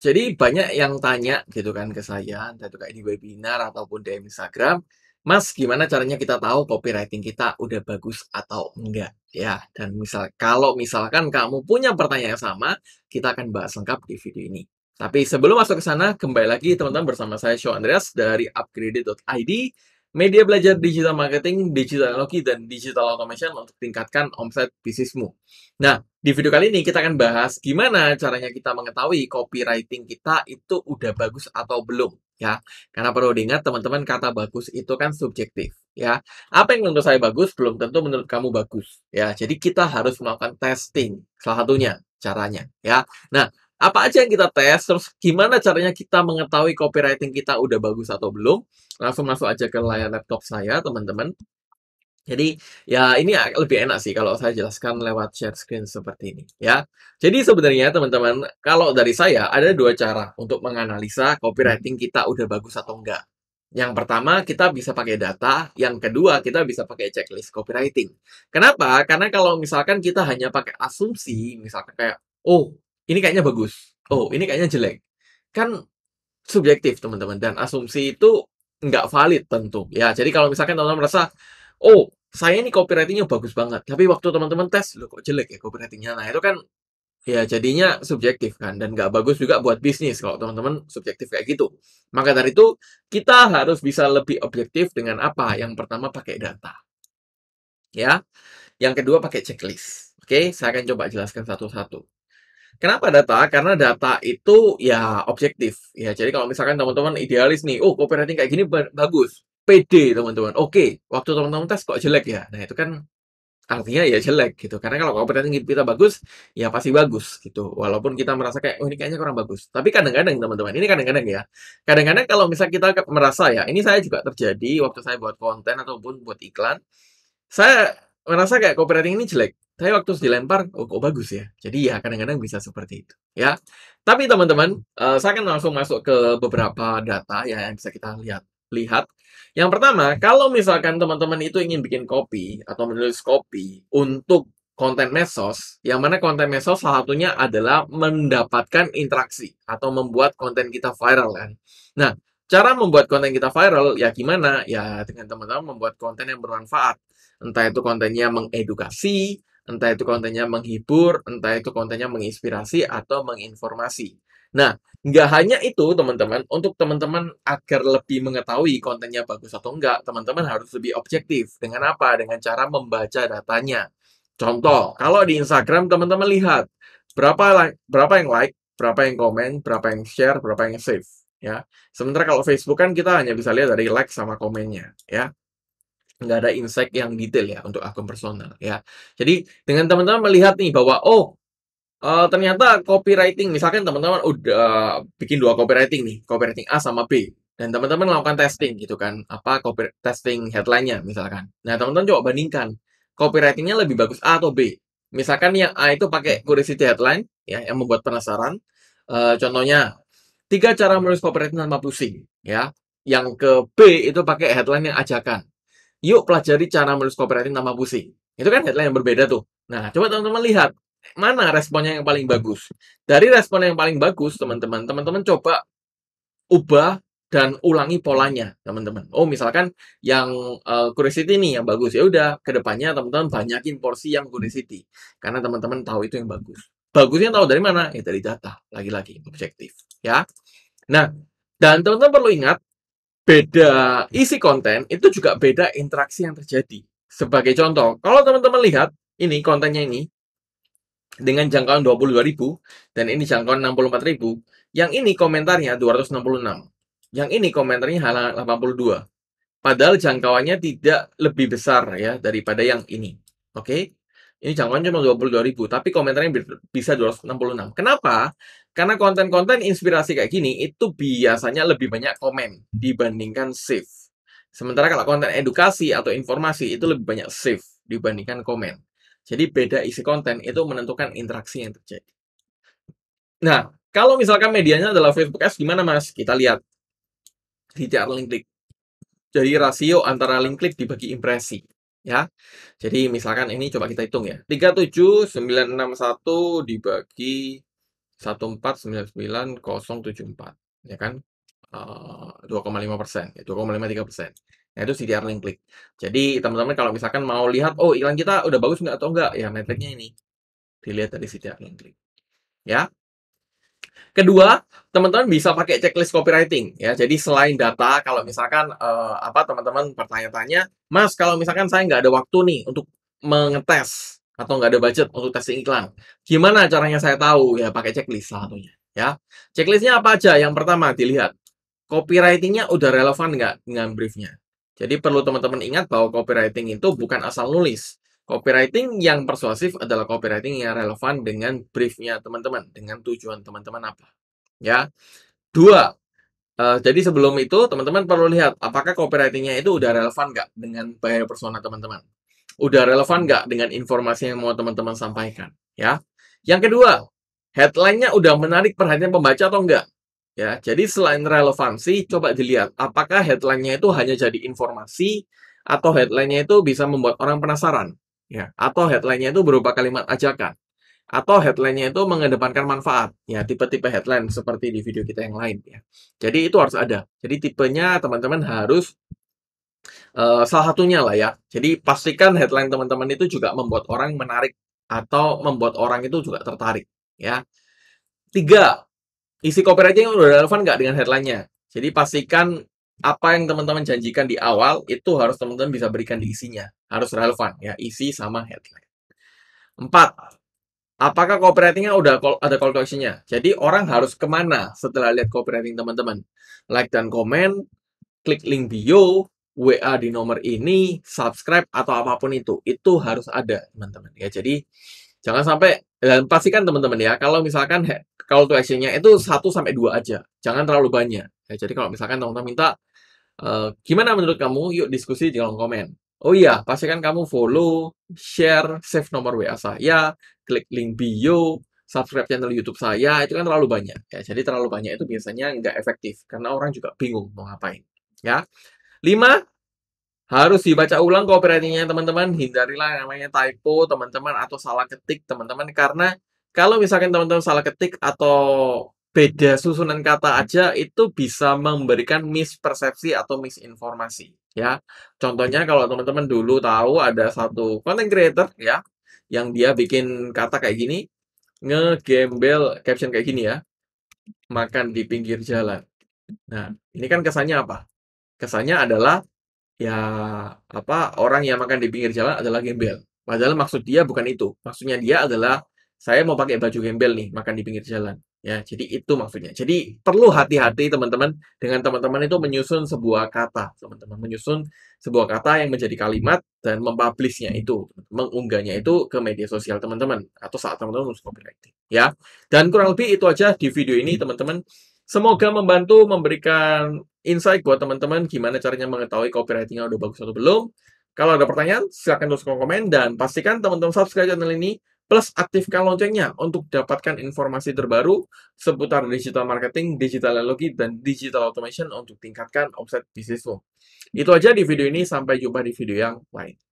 Jadi banyak yang tanya gitu kan ke saya, entah itu kayak di webinar ataupun di Instagram, "Mas, gimana caranya kita tahu copywriting kita udah bagus atau enggak?" Ya, dan misal kalau misalkan kamu punya pertanyaan yang sama, kita akan bahas lengkap di video ini. Tapi sebelum masuk ke sana, kembali lagi teman-teman bersama saya Show Andreas dari Upgraded.id. Media belajar digital marketing, digital analogi, dan digital automation untuk tingkatkan omset bisnismu. Nah, di video kali ini kita akan bahas gimana caranya kita mengetahui copywriting kita itu udah bagus atau belum. Ya, karena perlu diingat teman-teman kata bagus itu kan subjektif. Ya, apa yang menurut saya bagus belum tentu menurut kamu bagus. Ya, jadi kita harus melakukan testing. Salah satunya caranya. Ya, nah apa aja yang kita tes, terus gimana caranya kita mengetahui copywriting kita udah bagus atau belum. Langsung masuk aja ke layar laptop saya, teman-teman. Jadi ya ini lebih enak sih kalau saya jelaskan lewat share screen seperti ini ya. Jadi sebenarnya teman-teman kalau dari saya ada dua cara untuk menganalisa copywriting kita udah bagus atau enggak. Yang pertama kita bisa pakai data, yang kedua kita bisa pakai checklist copywriting. Kenapa? Karena kalau misalkan kita hanya pakai asumsi, misalkan kayak oh ini kayaknya bagus oh ini kayaknya jelek kan subjektif teman-teman dan asumsi itu nggak valid tentu ya jadi kalau misalkan teman-teman merasa oh saya ini copywritingnya bagus banget tapi waktu teman-teman tes lo kok jelek ya copywritingnya nah itu kan ya jadinya subjektif kan dan nggak bagus juga buat bisnis kalau teman-teman subjektif kayak gitu maka dari itu kita harus bisa lebih objektif dengan apa yang pertama pakai data ya yang kedua pakai checklist oke saya akan coba jelaskan satu-satu Kenapa data? Karena data itu ya objektif. Ya, jadi kalau misalkan teman-teman idealis nih, oh copywriting kayak gini bagus, PD teman-teman. Oke, waktu teman-teman tes kok jelek ya. Nah, itu kan artinya ya jelek gitu. Karena kalau copywriting kita bagus, ya pasti bagus gitu. Walaupun kita merasa kayak, oh ini kayaknya kurang bagus. Tapi kadang-kadang teman-teman, ini kadang-kadang ya. Kadang-kadang kalau misal kita merasa ya, ini saya juga terjadi waktu saya buat konten ataupun buat iklan, saya merasa kayak copywriting ini jelek. Tapi waktu dilempar, oh kok bagus ya. Jadi ya kadang-kadang bisa seperti itu. ya. Tapi teman-teman, uh, saya akan langsung masuk ke beberapa data ya, yang bisa kita lihat. lihat. Yang pertama, kalau misalkan teman-teman itu ingin bikin copy atau menulis copy untuk konten mesos, yang mana konten mesos salah satunya adalah mendapatkan interaksi atau membuat konten kita viral kan. Nah, cara membuat konten kita viral ya gimana? Ya dengan teman-teman membuat konten yang bermanfaat entah itu kontennya mengedukasi, entah itu kontennya menghibur, entah itu kontennya menginspirasi atau menginformasi. Nah, nggak hanya itu, teman-teman. Untuk teman-teman agar lebih mengetahui kontennya bagus atau enggak, teman-teman harus lebih objektif. Dengan apa? Dengan cara membaca datanya. Contoh, kalau di Instagram teman-teman lihat berapa like, berapa yang like, berapa yang komen, berapa yang share, berapa yang save, ya. Sementara kalau Facebook kan kita hanya bisa lihat dari like sama komennya, ya nggak ada insight yang detail ya untuk akun personal ya. Jadi dengan teman-teman melihat nih bahwa oh uh, ternyata copywriting misalkan teman-teman udah bikin dua copywriting nih, copywriting A sama B dan teman-teman melakukan testing gitu kan, apa copy testing headline-nya misalkan. Nah, teman-teman coba bandingkan copywriting-nya lebih bagus A atau B. Misalkan yang A itu pakai curiosity headline ya yang membuat penasaran. Uh, contohnya tiga cara menulis copywriting tanpa pusing ya. Yang ke B itu pakai headline yang ajakan yuk pelajari cara menulis copywriting tanpa pusing. Itu kan headline yang berbeda tuh. Nah, coba teman-teman lihat mana responnya yang paling bagus. Dari respon yang paling bagus, teman-teman, teman-teman coba ubah dan ulangi polanya, teman-teman. Oh, misalkan yang uh, eh, curiosity ini yang bagus. Ya udah, kedepannya teman-teman banyakin porsi yang curiosity karena teman-teman tahu itu yang bagus. Bagusnya tahu dari mana? Ya dari data, lagi-lagi objektif, ya. Nah, dan teman-teman perlu ingat beda isi konten itu juga beda interaksi yang terjadi. Sebagai contoh, kalau teman-teman lihat ini kontennya ini dengan jangkauan 22.000 dan ini jangkauan 64.000, yang ini komentarnya 266. Yang ini komentarnya halaman 82. Padahal jangkauannya tidak lebih besar ya daripada yang ini. Oke. Okay? ini jangkauan cuma 22 ribu, tapi komentarnya bisa 266. Kenapa? Karena konten-konten inspirasi kayak gini itu biasanya lebih banyak komen dibandingkan save. Sementara kalau konten edukasi atau informasi itu lebih banyak save dibandingkan komen. Jadi beda isi konten itu menentukan interaksi yang terjadi. Nah, kalau misalkan medianya adalah Facebook Ads, gimana mas? Kita lihat di link klik. Jadi rasio antara link klik dibagi impresi ya. Jadi misalkan ini coba kita hitung ya. 37961 dibagi 1499074 ya kan? Uh, eh, 2,5 persen, ya, 2,53 persen. Nah, itu CDR link klik. Jadi teman-teman kalau misalkan mau lihat, oh iklan kita udah bagus nggak atau enggak, ya metriknya ini. Dilihat dari CDR link klik. Ya. Kedua, teman-teman bisa pakai checklist copywriting ya. Jadi selain data, kalau misalkan uh, apa teman-teman bertanya-tanya, Mas kalau misalkan saya nggak ada waktu nih untuk mengetes atau nggak ada budget untuk testing iklan, gimana caranya saya tahu ya pakai checklist salah satunya ya. Checklistnya apa aja? Yang pertama dilihat copywritingnya udah relevan nggak dengan briefnya. Jadi perlu teman-teman ingat bahwa copywriting itu bukan asal nulis. Copywriting yang persuasif adalah copywriting yang relevan dengan briefnya teman-teman, dengan tujuan teman-teman apa ya. Dua, Uh, jadi sebelum itu teman-teman perlu lihat apakah copywritingnya itu udah relevan nggak dengan buyer persona teman-teman. Udah relevan nggak dengan informasi yang mau teman-teman sampaikan, ya. Yang kedua, headline-nya udah menarik perhatian pembaca atau enggak? Ya, jadi selain relevansi, coba dilihat apakah headline-nya itu hanya jadi informasi atau headline-nya itu bisa membuat orang penasaran, ya. Atau headline-nya itu berupa kalimat ajakan atau headline-nya itu mengedepankan manfaat ya tipe-tipe headline seperti di video kita yang lain ya jadi itu harus ada jadi tipenya teman-teman harus uh, salah satunya lah ya jadi pastikan headline teman-teman itu juga membuat orang menarik atau membuat orang itu juga tertarik ya tiga isi copywriting udah relevan nggak dengan headline-nya jadi pastikan apa yang teman-teman janjikan di awal itu harus teman-teman bisa berikan di isinya harus relevan ya isi sama headline empat apakah copywritingnya udah call, ada call to actionnya? Jadi orang harus kemana setelah lihat copywriting teman-teman? Like dan komen, klik link bio, WA di nomor ini, subscribe atau apapun itu, itu harus ada teman-teman ya. Jadi jangan sampai dan pastikan teman-teman ya kalau misalkan call to actionnya itu 1 sampai dua aja, jangan terlalu banyak. Ya, jadi kalau misalkan teman-teman minta e, gimana menurut kamu, yuk diskusi di kolom komen. Oh iya, pastikan kamu follow, share, save nomor WA saya, klik link bio, subscribe channel YouTube saya, itu kan terlalu banyak. Ya, jadi terlalu banyak itu biasanya nggak efektif, karena orang juga bingung mau ngapain. Ya, Lima, harus dibaca ulang copywritingnya teman-teman. Hindarilah yang namanya typo teman-teman atau salah ketik teman-teman, karena kalau misalkan teman-teman salah ketik atau beda susunan kata aja itu bisa memberikan mispersepsi atau misinformasi ya. Contohnya kalau teman-teman dulu tahu ada satu content creator ya yang dia bikin kata kayak gini ngegembel caption kayak gini ya. Makan di pinggir jalan. Nah, ini kan kesannya apa? Kesannya adalah ya apa orang yang makan di pinggir jalan adalah gembel. Padahal maksud dia bukan itu. Maksudnya dia adalah saya mau pakai baju gembel nih makan di pinggir jalan Ya, jadi itu maksudnya. Jadi perlu hati-hati teman-teman dengan teman-teman itu menyusun sebuah kata, teman-teman menyusun sebuah kata yang menjadi kalimat dan mempublishnya itu, mengunggahnya itu ke media sosial teman-teman atau saat teman-teman menulis copywriting, ya. Dan kurang lebih itu aja di video ini teman-teman. Semoga membantu memberikan insight buat teman-teman gimana caranya mengetahui copywritingnya udah bagus atau belum. Kalau ada pertanyaan, silahkan tulis komen dan pastikan teman-teman subscribe channel ini Plus aktifkan loncengnya untuk dapatkan informasi terbaru seputar digital marketing, digital analogi, dan digital automation untuk tingkatkan offset bisnismu. Itu aja di video ini, sampai jumpa di video yang lain.